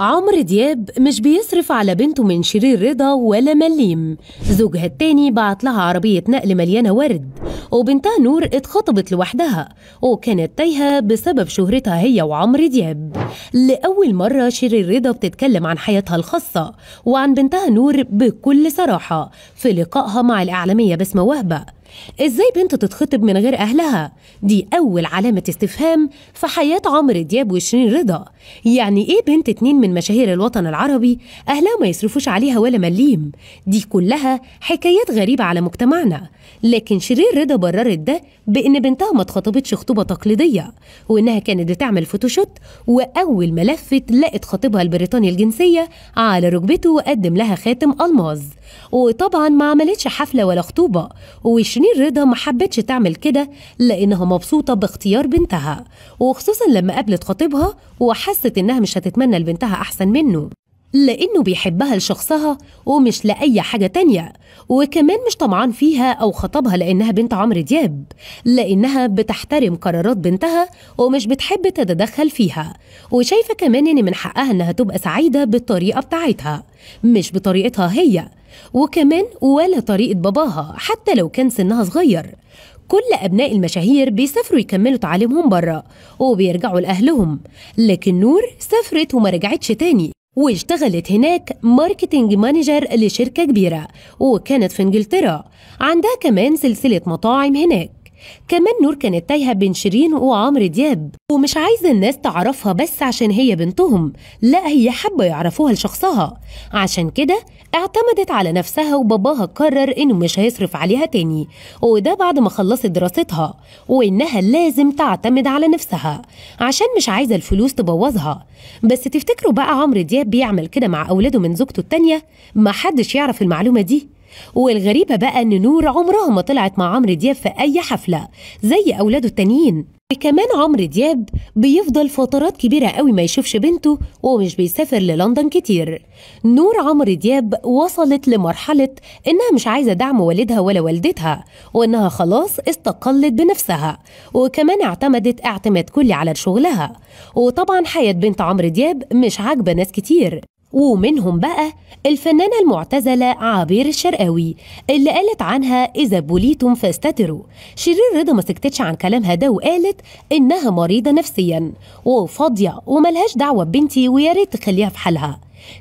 عمرو دياب مش بيصرف على بنته من شرير رضا ولا مليم زوجها التاني بعت لها عربية نقل مليانة ورد وبنتها نور اتخطبت لوحدها وكانت تايهة بسبب شهرتها هي وعمرو دياب لأول مرة شرير رضا بتتكلم عن حياتها الخاصة وعن بنتها نور بكل صراحة في لقائها مع الإعلامية بسمة وهبة ازاي بنت تتخطب من غير اهلها دي اول علامه استفهام في حياه عمرو دياب وشيرين رضا يعني ايه بنت اتنين من مشاهير الوطن العربي اهلها ما يصرفوش عليها ولا مليم دي كلها حكايات غريبه على مجتمعنا لكن شيرين رضا بررت ده بان بنتها ما اتخطبتش خطوبه تقليديه وانها كانت بتعمل فوتوشوت واول ما لفت لقت خطيبها البريطاني الجنسيه على ركبته وقدم لها خاتم الماظ وطبعا ما عملتش حفله ولا خطوبه وش شنين رضا ما حبتش تعمل كده لانها مبسوطه باختيار بنتها وخصوصا لما قابلت خطيبها وحست انها مش هتتمنى لبنتها احسن منه لأنه بيحبها لشخصها ومش لأي حاجة تانية وكمان مش طمعان فيها أو خطبها لأنها بنت عمرو دياب لأنها بتحترم قرارات بنتها ومش بتحب تتدخل فيها وشايفة كمان إن من حقها إنها تبقى سعيدة بالطريقة بتاعتها مش بطريقتها هي وكمان ولا طريقة باباها حتى لو كان سنها صغير كل أبناء المشاهير بيسافروا يكملوا تعليمهم بره وبيرجعوا لأهلهم لكن نور سافرت وما رجعتش تاني واشتغلت هناك ماركتينج مانجر لشركة كبيرة وكانت في انجلترا عندها كمان سلسلة مطاعم هناك كمان نور كانت تايهة بين شيرين وعمرو دياب ومش عايزة الناس تعرفها بس عشان هي بنتهم لا هي حابة يعرفوها لشخصها عشان كده اعتمدت على نفسها وباباها قرر انه مش هيصرف عليها تاني وده بعد ما خلصت دراستها وانها لازم تعتمد على نفسها عشان مش عايزة الفلوس تبوظها بس تفتكروا بقى عمرو دياب بيعمل كده مع اولاده من زوجته التانية محدش يعرف المعلومة دي والغريبة بقى إن نور عمرها ما طلعت مع عمرو دياب في أي حفلة زي أولاده التانيين كمان عمرو دياب بيفضل فترات كبيرة قوي ما يشوفش بنته ومش بيسافر للندن كتير نور عمرو دياب وصلت لمرحلة إنها مش عايزة دعم والدها ولا والدتها وإنها خلاص استقلت بنفسها وكمان اعتمدت اعتماد كلي على شغلها وطبعا حياة بنت عمرو دياب مش عاجبة ناس كتير ومنهم بقى الفنانة المعتزلة عابير الشرقاوي اللي قالت عنها إذا بوليتم فاستتروا شيرين رضا ما سكتتش عن كلامها ده وقالت إنها مريضة نفسيا وفاضية وملهاش دعوة ببنتي ويا ريت تخليها في حالها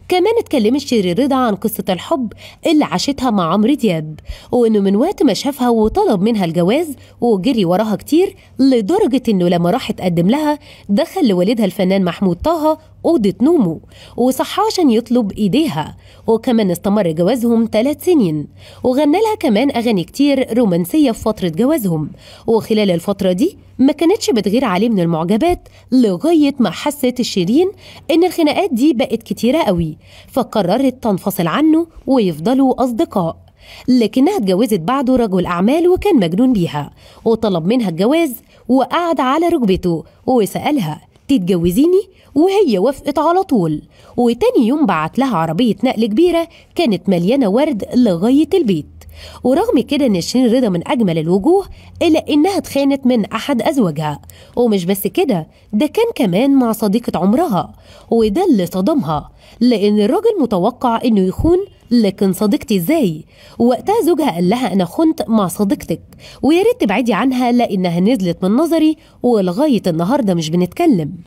كمان اتكلمت شيري رضا عن قصة الحب اللي عاشتها مع عمرو دياب وإنه من وقت ما شافها وطلب منها الجواز وجري وراها كتير لدرجة إنه لما راح اتقدم لها دخل لوالدها الفنان محمود طه أوضة نومه وصحى عشان يطلب إيديها وكمان استمر جوازهم ثلاث سنين وغنى لها كمان أغاني كتير رومانسية في فترة جوازهم وخلال الفترة دي ما كانتش بتغير عليه من المعجبات لغاية ما حست شيرين إن الخناقات دي بقت كتيرة قوي فقررت تنفصل عنه ويفضلوا أصدقاء لكنها اتجوزت بعده رجل أعمال وكان مجنون بيها وطلب منها الجواز وقعد على ركبته وسألها تتجوزيني وهي وافقت على طول وتاني يوم بعت لها عربية نقل كبيرة كانت مليانة ورد لغاية البيت ورغم كده ان شيرين رضا من اجمل الوجوه الا انها اتخانت من احد ازواجها ومش بس كده ده كان كمان مع صديقه عمرها وده اللي صدمها لان الراجل متوقع انه يخون لكن صديقتي ازاي وقتها زوجها قال لها انا خنت مع صديقتك ويا ريت تبعدي عنها لانها نزلت من نظري ولغايه النهارده مش بنتكلم